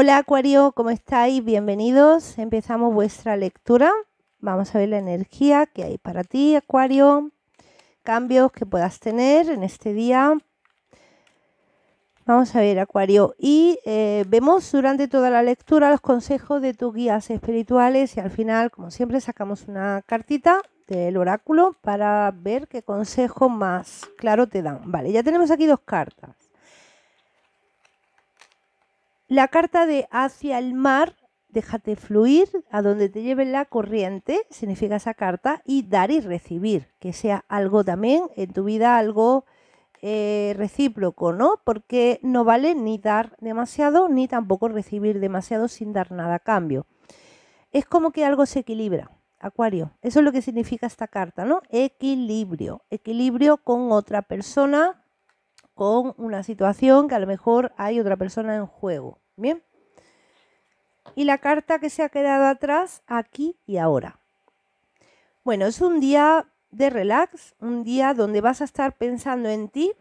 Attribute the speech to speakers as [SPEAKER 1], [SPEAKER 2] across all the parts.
[SPEAKER 1] Hola Acuario, ¿cómo estáis? Bienvenidos. Empezamos vuestra lectura. Vamos a ver la energía que hay para ti, Acuario. Cambios que puedas tener en este día. Vamos a ver, Acuario. Y eh, vemos durante toda la lectura los consejos de tus guías espirituales y al final, como siempre, sacamos una cartita del oráculo para ver qué consejo más claro te dan. Vale, ya tenemos aquí dos cartas. La carta de hacia el mar, déjate fluir a donde te lleve la corriente, significa esa carta, y dar y recibir, que sea algo también en tu vida, algo eh, recíproco, ¿no? Porque no vale ni dar demasiado, ni tampoco recibir demasiado sin dar nada a cambio. Es como que algo se equilibra. Acuario. Eso es lo que significa esta carta, ¿no? Equilibrio. Equilibrio con otra persona, con una situación que a lo mejor hay otra persona en juego. Bien. Y la carta que se ha quedado atrás aquí y ahora. Bueno, es un día de relax, un día donde vas a estar pensando en ti,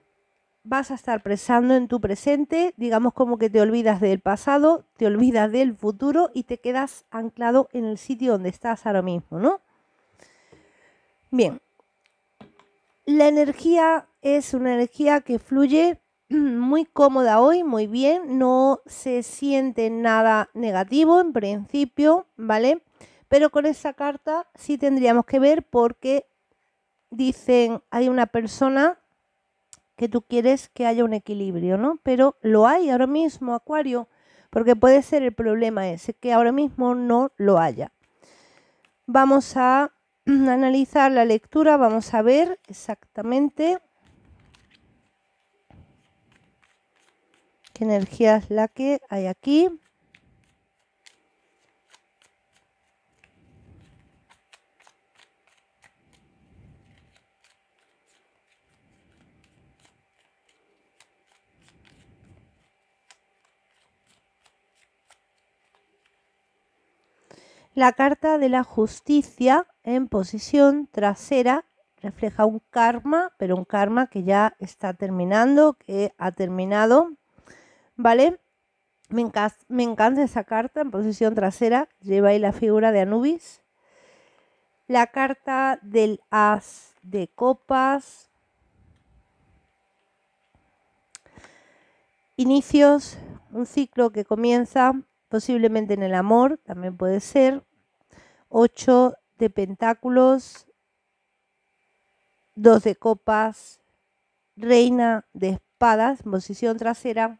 [SPEAKER 1] vas a estar pensando en tu presente, digamos como que te olvidas del pasado, te olvidas del futuro y te quedas anclado en el sitio donde estás ahora mismo, ¿no? Bien, la energía es una energía que fluye muy cómoda hoy, muy bien, no se siente nada negativo en principio, ¿vale? Pero con esa carta sí tendríamos que ver porque dicen hay una persona que tú quieres que haya un equilibrio, ¿no? Pero lo hay ahora mismo, Acuario, porque puede ser el problema ese, que ahora mismo no lo haya. Vamos a analizar la lectura, vamos a ver exactamente qué energía es la que hay aquí. La carta de la justicia en posición trasera refleja un karma, pero un karma que ya está terminando, que ha terminado. ¿vale? Me, encanta esa carta en posición trasera, lleva ahí la figura de Anubis. La carta del as de copas. Inicios, un ciclo que comienza posiblemente en el amor, también puede ser. ocho de pentáculos, dos de copas, reina de espadas, posición trasera.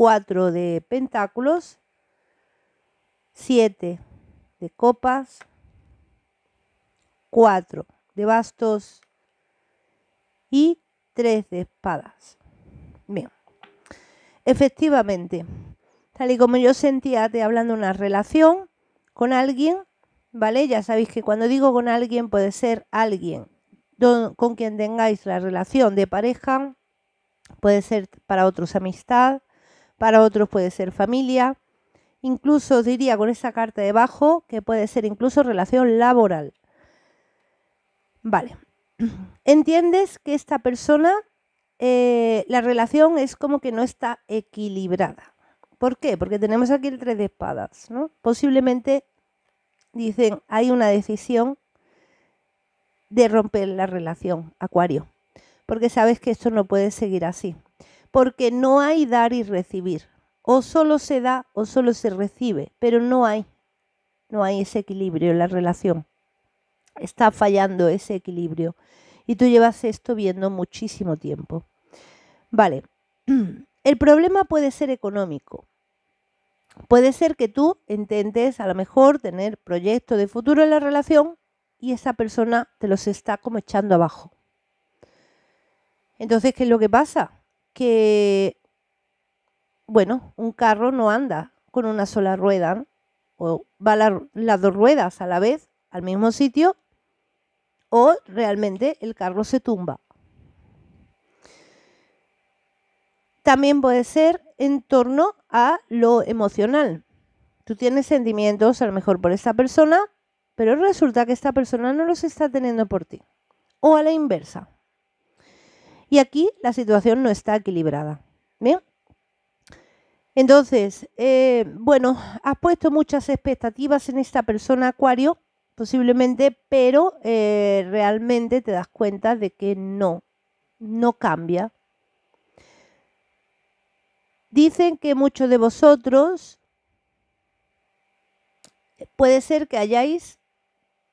[SPEAKER 1] 4 de pentáculos, 7 de copas, 4 de bastos y 3 de espadas. Bien, efectivamente, tal y como yo sentía, te hablando una relación con alguien, ¿vale? Ya sabéis que cuando digo con alguien puede ser alguien con quien tengáis la relación de pareja, puede ser para otros amistad, para otros puede ser familia, incluso diría con esa carta debajo que puede ser incluso relación laboral. Vale, entiendes que esta persona, eh, la relación es como que no está equilibrada. ¿Por qué? Porque tenemos aquí el tres de espadas, Posiblemente, dicen, hay una decisión de romper la relación, Acuario, porque sabes que esto no puede seguir así porque no hay dar y recibir. O solo se da o solo se recibe, pero no hay, no hay ese equilibrio en la relación. Está fallando ese equilibrio. Y tú llevas esto viendo muchísimo tiempo. Vale, el problema puede ser económico. Puede ser que tú intentes a lo mejor tener proyectos de futuro en la relación y esa persona te los está como echando abajo. Entonces, ¿qué es lo que pasa? que, bueno, un carro no anda con una sola rueda, o va las dos ruedas a la vez al mismo sitio, o realmente el carro se tumba. También puede ser en torno a lo emocional. Tú tienes sentimientos a lo mejor por esta persona, pero resulta que esta persona no los está teniendo por ti. O a la inversa. Y aquí la situación no está equilibrada. Entonces, eh, bueno, has puesto muchas expectativas en esta persona acuario, posiblemente, pero eh, realmente te das cuenta de que no, no cambia. Dicen que muchos de vosotros puede ser que hayáis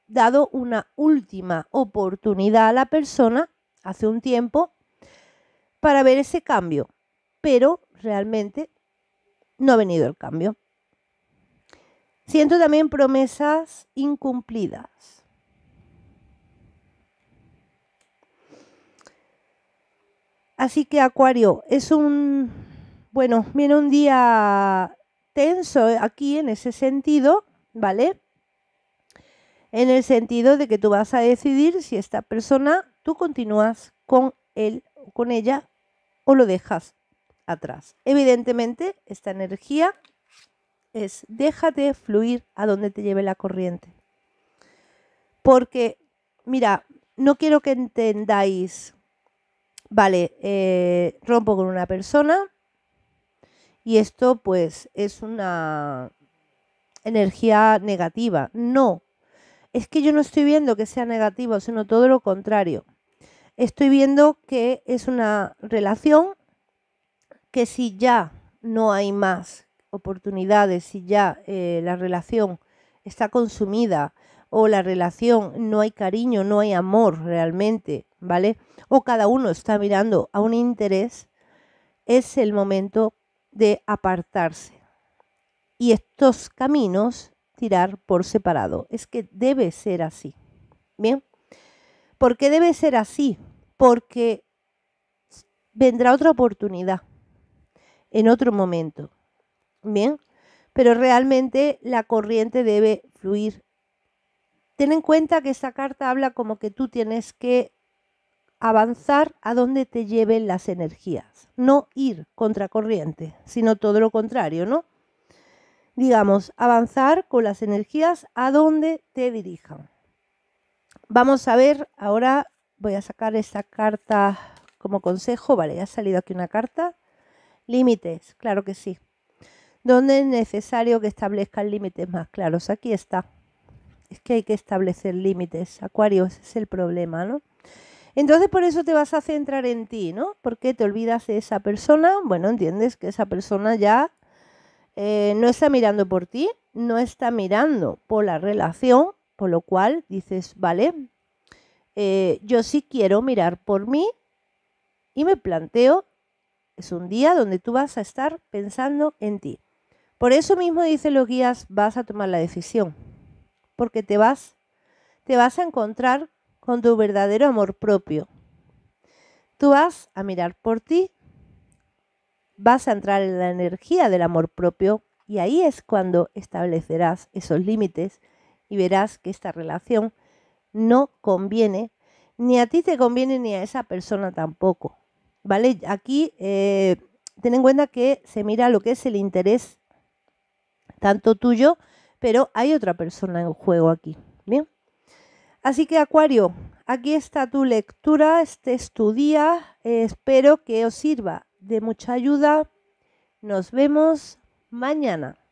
[SPEAKER 1] dado una última oportunidad a la persona hace un tiempo para ver ese cambio, pero realmente no ha venido el cambio. Siento también promesas incumplidas. Así que Acuario, es un, bueno, viene un día tenso aquí en ese sentido, ¿vale? En el sentido de que tú vas a decidir si esta persona, tú continúas con él con ella o lo dejas atrás. Evidentemente, esta energía es déjate fluir a donde te lleve la corriente. Porque, mira, no quiero que entendáis, vale, eh, rompo con una persona y esto pues es una energía negativa. No, es que yo no estoy viendo que sea negativo sino todo lo contrario estoy viendo que es una relación que si ya no hay más oportunidades, si ya eh, la relación está consumida o la relación no hay cariño, no hay amor realmente, ¿vale? O cada uno está mirando a un interés, es el momento de apartarse. Y estos caminos tirar por separado. Es que debe ser así. ¿Bien? Porque debe ser así? porque vendrá otra oportunidad en otro momento. Bien, pero realmente la corriente debe fluir. Ten en cuenta que esta carta habla como que tú tienes que avanzar a donde te lleven las energías, no ir corriente, sino todo lo contrario, ¿no? Digamos, avanzar con las energías a donde te dirijan. Vamos a ver ahora voy a sacar esta carta como consejo. Vale, ya ha salido aquí una carta. Límites, claro que sí. ¿Dónde es necesario que establezcan límites más claros? Aquí está. Es que hay que establecer límites. Acuario, ese es el problema, ¿no? Entonces por eso te vas a centrar en ti, ¿no? Porque te olvidas de esa persona. Bueno, entiendes que esa persona ya eh, no está mirando por ti, no está mirando por la relación, por lo cual dices, vale, eh, yo sí quiero mirar por mí y me planteo, es un día donde tú vas a estar pensando en ti. Por eso mismo dicen los guías, vas a tomar la decisión, porque te vas, te vas a encontrar con tu verdadero amor propio. Tú vas a mirar por ti, vas a entrar en la energía del amor propio y ahí es cuando establecerás esos límites y verás que esta relación no conviene, ni a ti te conviene ni a esa persona tampoco. ¿Vale? Aquí eh, ten en cuenta que se mira lo que es el interés, tanto tuyo, pero hay otra persona en juego aquí. Bien. Así que, Acuario, aquí está tu lectura, este es tu día. espero que os sirva de mucha ayuda. Nos vemos mañana.